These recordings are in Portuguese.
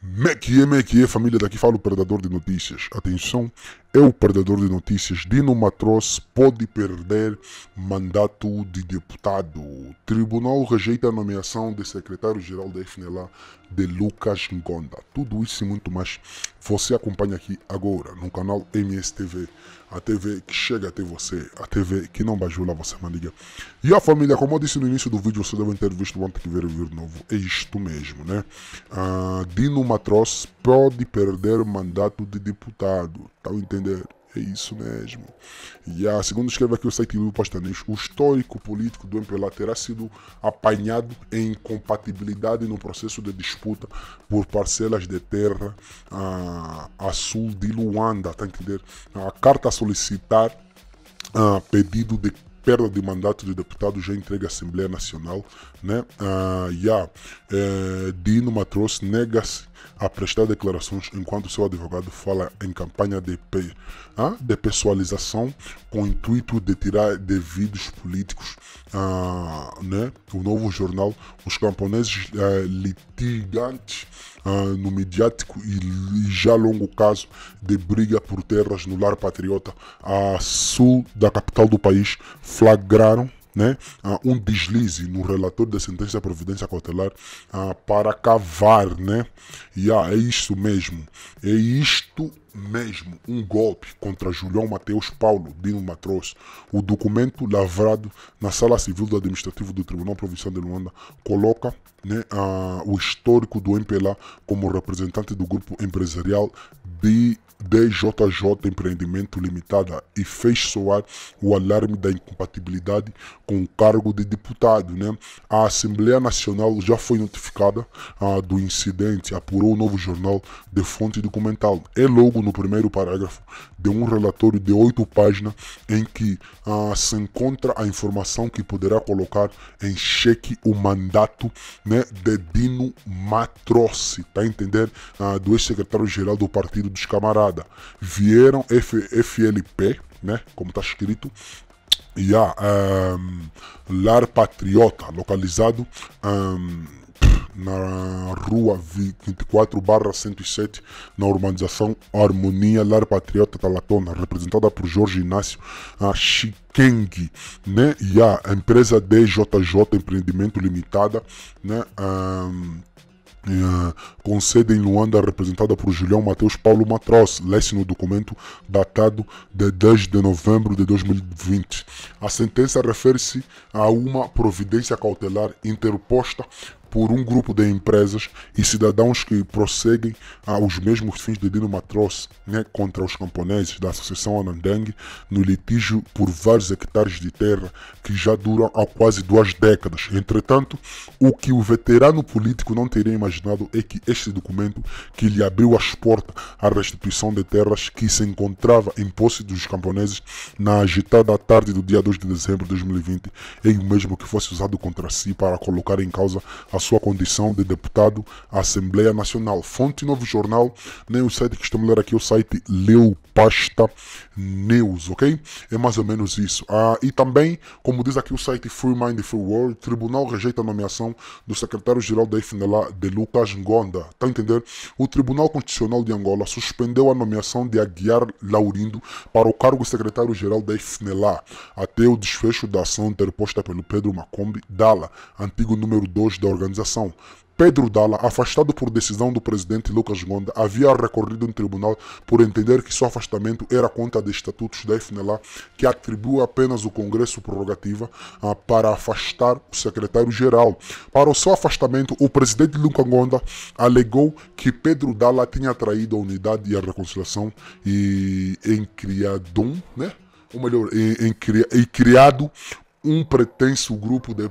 Mekie, Mekie, família daqui fala o Predador de Notícias. Atenção, é o perdedor de notícias. Dino Matros pode perder mandato de deputado. O tribunal rejeita a nomeação de secretário-geral da FNLA de Lucas Ngonda. Tudo isso e muito mais você acompanha aqui agora no canal MSTV. A TV que chega até você, a TV que não bajula você, maniga. E a família, como eu disse no início do vídeo, você deve ter visto ontem que ver o vídeo novo. É isto mesmo, né? Ah, Dino Matros pode perder mandato de deputado. Tá entendendo? É isso mesmo. E a segundo escreve aqui o site do Pastanês, é o histórico político do MPLA terá sido apanhado em incompatibilidade no processo de disputa por parcelas de terra ah, a sul de Luanda, tá entender? A carta a solicitar a pedido de perda de mandato de deputado já entregue à Assembleia Nacional, né? Ah, yeah. Eh, é, Dino Matros nega-se a prestar declarações enquanto seu advogado fala em campanha de, pe, ah, de pessoalização com o intuito de tirar devidos políticos ah, né, o novo jornal Os Camponeses ah, Litigantes no mediático e, já longo caso de briga por terras no lar patriota a sul da capital do país flagraram né, ah, um deslize no relator da sentença da providência cautelar ah, para cavar, né? E ah, é isso mesmo, é isto mesmo, um golpe contra Julião Mateus Paulo Dino Matros. O documento lavrado na Sala Civil do Administrativo do Tribunal Provincial de Luanda coloca né, o histórico do MPLA como representante do grupo empresarial de DJJ Empreendimento Limitada e fez soar o alarme da incompatibilidade com o cargo de deputado. Né? A Assembleia Nacional já foi notificada ah, do incidente, apurou o novo jornal de fonte documental. É logo no primeiro parágrafo de um relatório de oito páginas em que ah, se encontra a informação que poderá colocar em xeque o mandato né, de Dino Matrossi, tá entendendo? entender? Ah, do ex-secretário-geral do Partido partido dos camaradas vieram F, FLP, né, como está escrito, e a um, Lar Patriota, localizado um, na rua 24 barra 107, na urbanização Harmonia Lar Patriota Talatona, tá representada por Jorge Inácio Chikengue, né? e a empresa DJJ Empreendimento Limitada, né? Um, eh, com sede em Luanda, representada por Julião Mateus Paulo Matros, lê-se no documento datado de 10 de novembro de 2020. A sentença refere-se a uma providência cautelar interposta por um grupo de empresas e cidadãos que prosseguem aos ah, mesmos fins de Dino Matros né, contra os camponeses da Associação Anandang, no litígio por vários hectares de terra que já duram há quase duas décadas. Entretanto, o que o veterano político não teria imaginado é que este documento que lhe abriu as portas à restituição de terras que se encontrava em posse dos camponeses na agitada tarde do dia 2 de dezembro de 2020 é o mesmo que fosse usado contra si para colocar em causa a a sua condição de deputado à Assembleia Nacional. Fonte Novo Jornal, nem o site que estamos a ler aqui, é o site Leopasta News, ok? É mais ou menos isso. Ah, e também, como diz aqui o site Free Mind Free World, tribunal rejeita a nomeação do secretário-geral da FNLA de Lucas Gonda. Tá a entender? O Tribunal Constitucional de Angola suspendeu a nomeação de Aguiar Laurindo para o cargo de secretário-geral da FNLA, até o desfecho da ação interposta pelo Pedro Macombi Dala, antigo número 2 da organização organização. Pedro Dalla, afastado por decisão do presidente Lucas Gonda, havia recorrido um tribunal por entender que seu afastamento era contra de estatutos da FNLA, que atribui apenas o Congresso prorrogativa ah, para afastar o secretário-geral. Para o seu afastamento, o presidente Lucas Gonda alegou que Pedro Dalla tinha traído a unidade e a reconciliação e em criadum, né? ou melhor, em, em, em, criado um pretenso grupo de,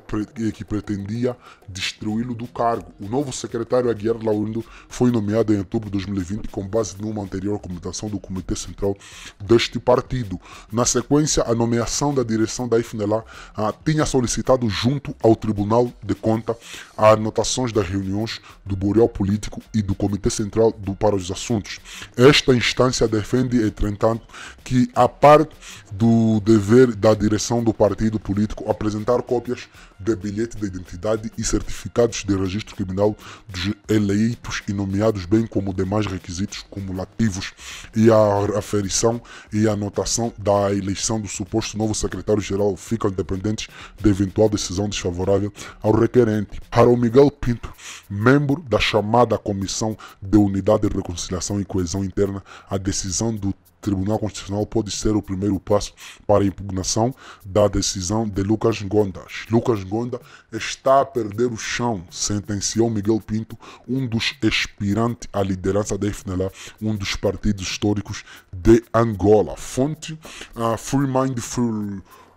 que pretendia destruí-lo do cargo. O novo secretário Aguiar Laurindo foi nomeado em outubro de 2020 com base numa anterior comunicação do Comitê Central deste partido. Na sequência, a nomeação da direção da IFNELA ah, tinha solicitado junto ao Tribunal de Conta anotações das reuniões do Boreal Político e do Comitê Central do, para os Assuntos. Esta instância defende, entretanto, que a parte do dever da direção do partido político político apresentar cópias de bilhete de identidade e certificados de registro criminal dos eleitos e nomeados, bem como demais requisitos cumulativos e a aferição e anotação da eleição do suposto novo secretário-geral ficam dependentes de eventual decisão desfavorável ao requerente. para o Miguel Pinto, membro da chamada Comissão de Unidade de Reconciliação e Coesão Interna, a decisão do Tribunal Constitucional pode ser o primeiro passo para a impugnação da decisão de Lucas Gonda. Lucas Gonda está a perder o chão, sentenciou Miguel Pinto, um dos aspirantes à liderança da FNLA, um dos partidos históricos de Angola. Fonte uh, ah,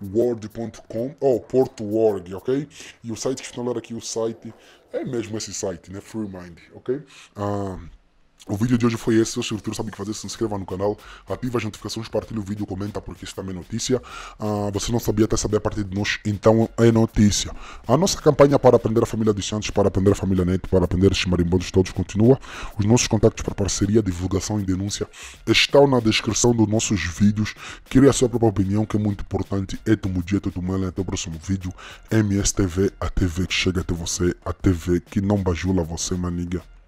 ou oh, porto.org, ok? E o site que estão lá aqui, o site, é mesmo esse site, né? Freemind, ok? Uh, o vídeo de hoje foi esse. Se você não sabe o que fazer. Se inscreva no canal, ative as notificações, partilhe o vídeo, comenta, porque isso também é notícia. Ah, você não sabia até saber a partir de nós, então é notícia. A nossa campanha para aprender a família de Santos, para aprender a família Neto, para aprender estes marimbondos todos continua. Os nossos contatos para parceria, divulgação e denúncia estão na descrição dos nossos vídeos. Queria a sua própria opinião, que é muito importante. É Tumo Dia, Tumo Até o próximo vídeo. MSTV, a TV que chega até você, a TV que não bajula você, maniga.